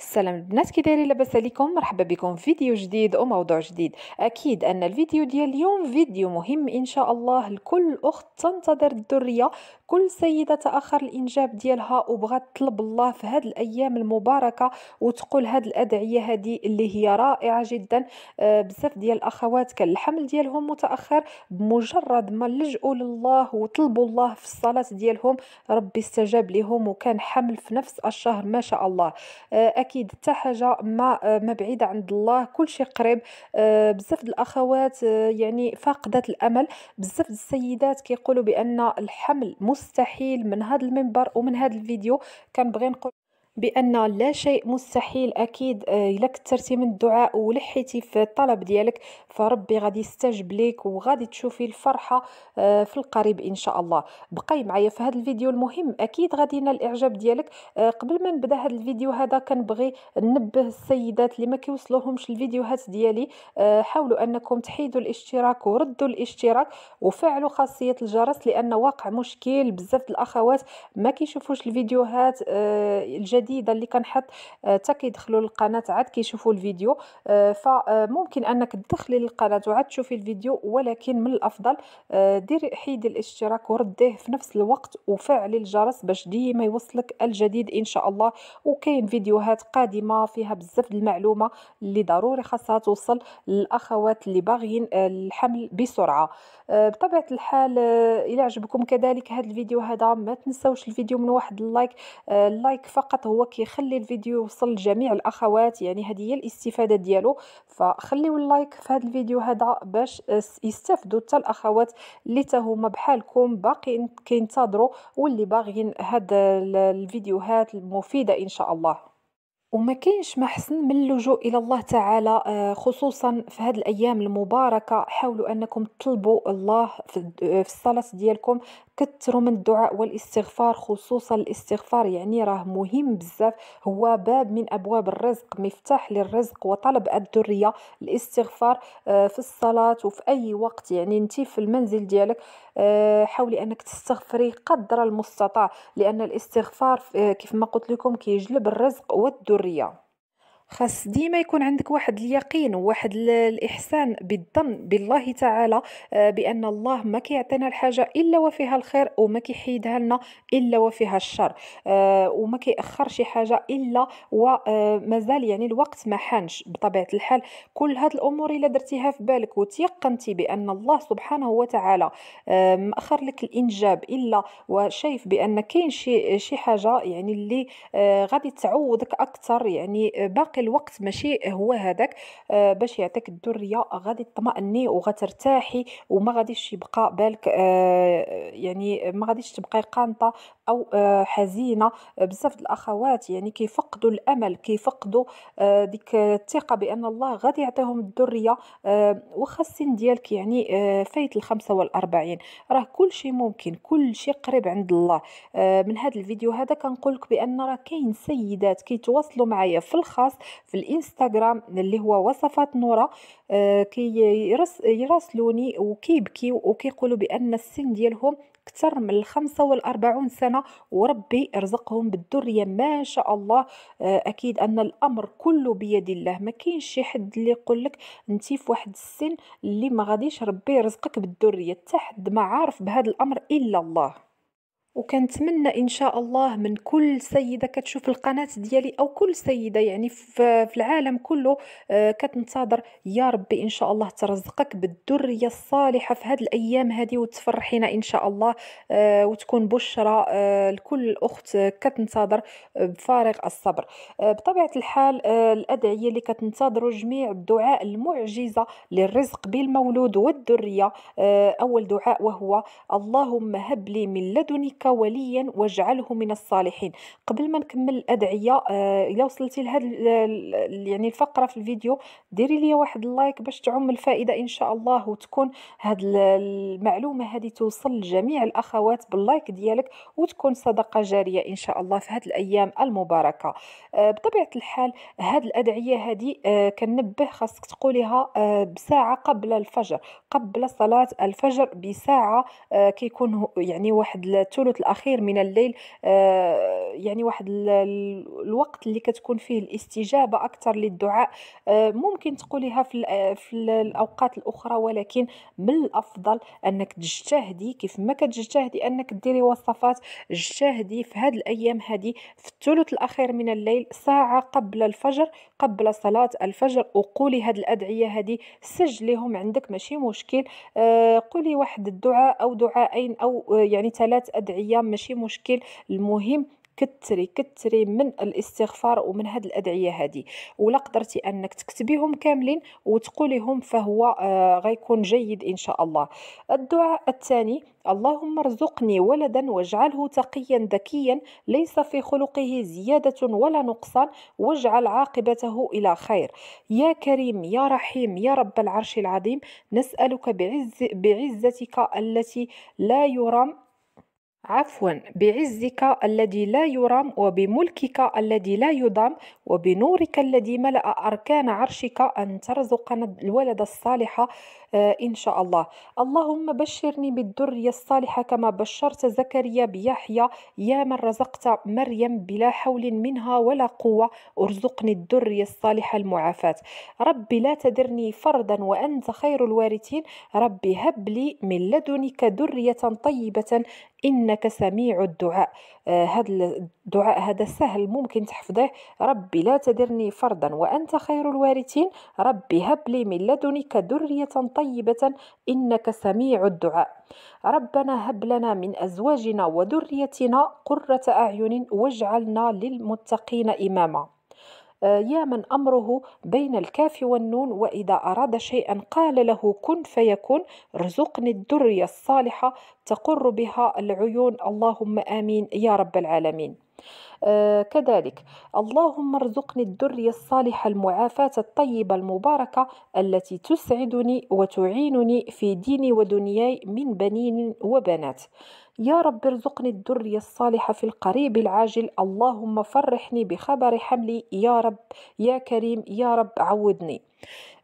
السلام البنات كي دايرين لاباس عليكم مرحبا بكم فيديو جديد وموضوع جديد اكيد ان الفيديو ديال اليوم فيديو مهم ان شاء الله لكل اخت تنتظر الذريه كل سيده تاخر الانجاب ديالها وبغات تطلب الله في هذه الايام المباركه وتقول هذه الادعيه هذه اللي هي رائعه جدا آه، بزاف ديال الاخوات كان الحمل ديالهم متاخر بمجرد ما لجؤوا لله وطلبوا الله في الصلاه ديالهم ربي استجاب لهم وكان حمل في نفس الشهر ما شاء الله آه، اكيد حتى حاجه ما ما بعيده عند الله كل شيء قريب آه، بزاف الاخوات آه، يعني فاقدات الامل بزاف السيدات كيقولوا بان الحمل مستحيل من هذا المنبر ومن هذا الفيديو كنبغي نقول بان لا شيء مستحيل اكيد آه، الا كثرتي من الدعاء ولحيتي في الطلب ديالك فربي غادي يستجب لك وغادي تشوفي الفرحه آه، في القريب ان شاء الله بقاي معايا في هذا الفيديو المهم اكيد غادي ينال الاعجاب ديالك آه، قبل ما نبدا هذا الفيديو هذا كنبغي ننبه السيدات اللي ما كيوصلوهمش الفيديوهات ديالي حاولوا انكم تحيدوا الاشتراك وردوا الاشتراك وفعلوا خاصيه الجرس لان واقع مشكل بزاف الاخوات ما كيشوفوش الفيديوهات الجديده الجديده اللي كنحط حتى آه، كيدخلوا للقناه عاد كيشوفوا الفيديو آه، فممكن آه، انك تدخلي للقناه وعاد تشوفي الفيديو ولكن من الافضل ديري حيدي الاشتراك ورديه في نفس الوقت وفعلي الجرس باش ديما يوصلك الجديد ان شاء الله وكاين فيديوهات قادمه فيها بزاف المعلومه اللي ضروري خاصها توصل للاخوات اللي باغيين الحمل بسرعه بطبيعه الحال الى عجبكم كذلك هذا الفيديو هذا ما تنساوش الفيديو من واحد اللايك اللايك فقط هو هو كيخلي الفيديو يوصل لجميع الاخوات يعني هذه هي الاستفاده ديالو فخليو اللايك في هذا الفيديو هذا باش يستافدوا حتى الاخوات اللي حتى هما بحالكم باقيين كينتظروا واللي باغيين هاد الفيديوهات المفيده ان شاء الله وما كاينش ما حسن من اللجوء الى الله تعالى آه، خصوصا في هذه الايام المباركه حاولوا انكم تطلبوا الله في آه، الصلاه ديالكم كثروا من الدعاء والاستغفار خصوصا الاستغفار يعني راه مهم بزاف هو باب من ابواب الرزق مفتاح للرزق وطلب الذريه الاستغفار آه، في الصلاه وفي اي وقت يعني انت في المنزل ديالك حاولي انك تستغفري قدر المستطاع لان الاستغفار كيف ما قلت لكم كيجلب الرزق والذريه Gabriel. خاص ديما يكون عندك واحد اليقين وواحد الاحسان بالظن بالله تعالى آه، بان الله ما كيعطينا الحاجه الا وفيها الخير وما كيحيدها لنا الا وفيها الشر آه، وما كيأخر شي حاجه الا ومازال آه، يعني الوقت ما حانش بطبيعه الحال كل هاد الامور الا درتيها في بالك وتيقنتي بان الله سبحانه وتعالى ماخر لك الانجاب الا وشايف بان كاين شي شي حاجه يعني اللي غادي تعوضك اكثر يعني باقي الوقت ماشي هو هذاك آه، باش يعطيك الدريه غادي تطمئني وغترتاحي وما غاديش يبقى بالك آه، يعني ما غاديش تبقاي قانطه او آه، حزينه بزاف الاخوات يعني كيفقدوا الامل كيفقدوا ديك الثقه بان الله غادي يعطيهم الذريه واخا السن ديالك يعني فايت ال 45 راه كل شيء ممكن كل شيء قريب عند الله من هذا الفيديو هذا كنقول لك بان راه كاين سيدات كيتواصلوا معايا في الخاص في الانستغرام اللي هو وصفات نورا آه، كي يراسلوني وكيبكي وكيقولوا بان السن ديالهم اكثر من الخمسة والأربعون سنة وربي رزقهم بالدرية ما شاء الله آه، أكيد أن الأمر كله بيد الله ما كاينش شي حد اللي يقول لك أنت في واحد السن اللي ما غاديش ربي يرزقك بالدرية حتى حد ما عارف بهذا الأمر إلا الله وكنتمنى ان شاء الله من كل سيده كتشوف القناه ديالي او كل سيده يعني في العالم كله آه، كتنتظر يا ربي ان شاء الله ترزقك بالذريه الصالحه في هذه الايام هذه وتفرحينا ان شاء الله آه، وتكون بشرى آه، لكل اخت كتنتظر بفارغ الصبر بطبيعه الحال الادعيه اللي كتنتظروا جميع الدعاء المعجزه للرزق بالمولود والذريه اول دعاء وهو اللهم هب لي من لدنك وليا واجعله من الصالحين قبل ما نكمل الادعيه آه وصلتي لهذا يعني الفقره في الفيديو ديري لي واحد اللايك باش تعم الفائده ان شاء الله وتكون هاد المعلومه هذه توصل لجميع الاخوات باللايك ديالك وتكون صدقه جاريه ان شاء الله في هاد الايام المباركه آه، بطبيعه الحال هاد الادعيه هذه آه، كنبه خاصك تقوليها آه، بساعه قبل الفجر قبل صلاه الفجر بساعه كيكون يعني واحد الثلث الثلث الاخير من الليل آه، يعني واحد الوقت اللي كتكون فيه الاستجابه اكثر للدعاء آه، ممكن تقوليها في آه، في الاوقات الاخرى ولكن من الافضل انك تجتهدي كيف ما كتجتهدي انك ديري وصفات جتهدي في هاد الايام هذه في الثلث الاخير من الليل ساعه قبل الفجر قبل صلاه الفجر وقولي هاد الادعيه هذه سجليهم عندك ماشي مشكل قولي واحد الدعاء او دعاءين او يعني ثلاث ادعيه الايام ماشي مشكل المهم كتري كتري من الاستغفار ومن هاد الادعيه هادي ولا قدرتي انك تكتبيهم كاملين وتقوليهم فهو آه غيكون جيد ان شاء الله الدعاء الثاني اللهم ارزقني ولدا واجعله تقيا ذكيا ليس في خلقه زياده ولا نقصان واجعل عاقبته الى خير يا كريم يا رحيم يا رب العرش العظيم نسالك بعز بعزتك التي لا يرام عفوا بعزك الذي لا يرام وبملكك الذي لا يضام وبنورك الذي ملأ أركان عرشك أن ترزقنا الولد الصالح آه، إن شاء الله اللهم بشرني بالدرية الصالحة كما بشرت زكريا بيحيى يا من رزقت مريم بلا حول منها ولا قوة ارزقني الدرية الصالحة المعافاة ربي لا تذرني فردا وأنت خير الوارثين ربي هب لي من لدنك درية طيبة انك سميع الدعاء آه، هذا الدعاء هذا سهل ممكن تحفظه ربي لا تذرني فردا وانت خير الوارثين ربي هب لي من لدنك ذريه طيبه انك سميع الدعاء ربنا هب لنا من ازواجنا وذريتنا قره اعين واجعلنا للمتقين اماما آه، يا من أمره بين الكاف والنون وإذا أراد شيئا قال له كن فيكون ارزقني الدرية الصالحة تقر بها العيون اللهم آمين يا رب العالمين آه، كذلك اللهم ارزقني الدرية الصالحة المعافاة الطيبة المباركة التي تسعدني وتعينني في ديني ودنياي من بنين وبنات يا رب ارزقني الدرية الصالحة في القريب العاجل اللهم فرحني بخبر حملي يا رب يا كريم يا رب عودني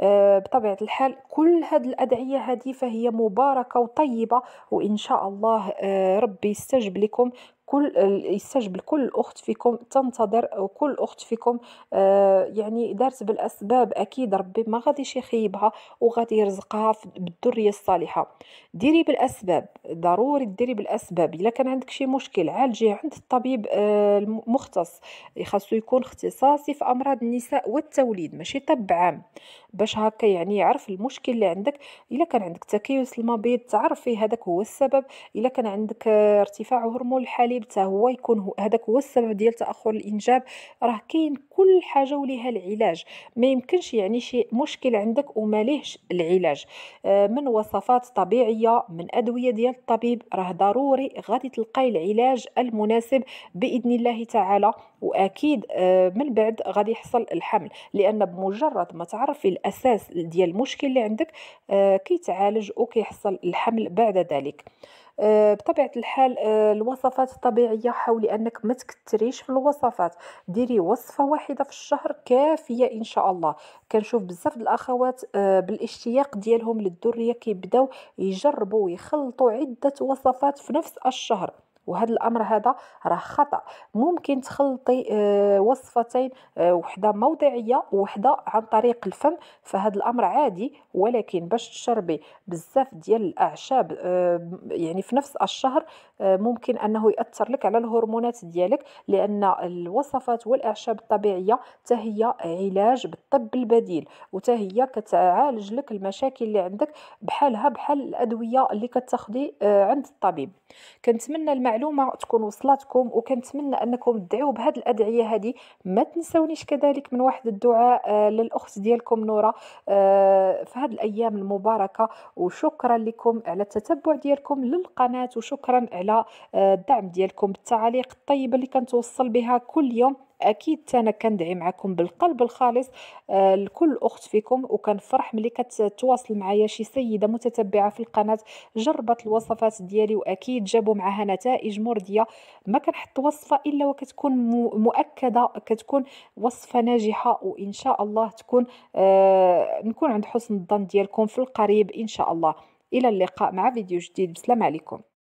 آه، بطبيعة الحال كل هاد الأدعية هذه فهي مباركة وطيبة وإن شاء الله آه، ربي يستجب لكم كل يستجبل كل اخت فيكم تنتظر وكل اخت فيكم آه، يعني دارت بالاسباب اكيد ربي ما غاديش يخيبها وغادي يرزقها بالذريه الصالحه ديري بالاسباب ضروري ديري بالاسباب الا كان عندك شي مشكل عالجي عند الطبيب آه، المختص خاصو يكون اختصاصي في امراض النساء والتوليد ماشي طب عام باش هكا يعني يعرف المشكل اللي عندك الا كان عندك تكيس المبيض تعرف فيه هذاك هو السبب الا كان عندك آه، ارتفاع هرمون الحليب حتى هو يكون هذاك هو السبب ديال تاخر الانجاب راه كاين كل حاجه وليها العلاج ما يمكنش يعني شي مشكل عندك وما ليهش العلاج آه، من وصفات طبيعيه من ادويه ديال الطبيب راه ضروري غادي تلقاي العلاج المناسب باذن الله تعالى واكيد آه، من بعد غادي يحصل الحمل لان بمجرد ما تعرفي الاساس ديال المشكل اللي عندك آه، كيتعالج وكيحصل الحمل بعد ذلك آه، بطبيعه الحال آه، الوصفات الطبيعيه حاولي انك ما تكثريش في الوصفات ديري وصفه واحده في الشهر كافيه ان شاء الله كنشوف بزاف الاخوات بالاشتياق ديالهم للذريه كيبداو يجربوا ويخلطوا عده وصفات في نفس الشهر وهذا الامر هذا راه خطا ممكن تخلطي آه، وصفتين آه، وحده موضعيه وحده عن طريق الفم فهذا الامر عادي ولكن باش تشربي بزاف ديال الاعشاب آه، يعني في نفس الشهر ممكن انه ياثر لك على الهرمونات ديالك لان الوصفات والاعشاب الطبيعيه حتى هي علاج بالطب البديل وتا هي كتعالج لك المشاكل اللي عندك بحالها بحال الادويه اللي كتاخدي عند الطبيب كنتمنى المعلومات المعلومه تكون وصلتكم وكنتمنى انكم تدعوا بهذه الادعيه هذه ما تنسونيش كذلك من واحد الدعاء آه، للاخت ديالكم نوره آه، في هذه الايام المباركه وشكرا لكم على التتبع ديالكم للقناه وشكرا على آه، الدعم ديالكم بالتعاليق الطيبه اللي كنتوصل بها كل يوم اكيد انا كندعي معكم بالقلب الخالص آه، لكل اخت فيكم وكنفرح ملي كتواصل معايا شي سيده متتبعه في القناه جربت الوصفات ديالي واكيد جابوا معها نتائج مرضيه ما كنحط وصفه الا وكتكون مؤكده كتكون وصفه ناجحه وان شاء الله تكون آه نكون عند حسن الظن ديالكم في القريب ان شاء الله الى اللقاء مع فيديو جديد بسلام عليكم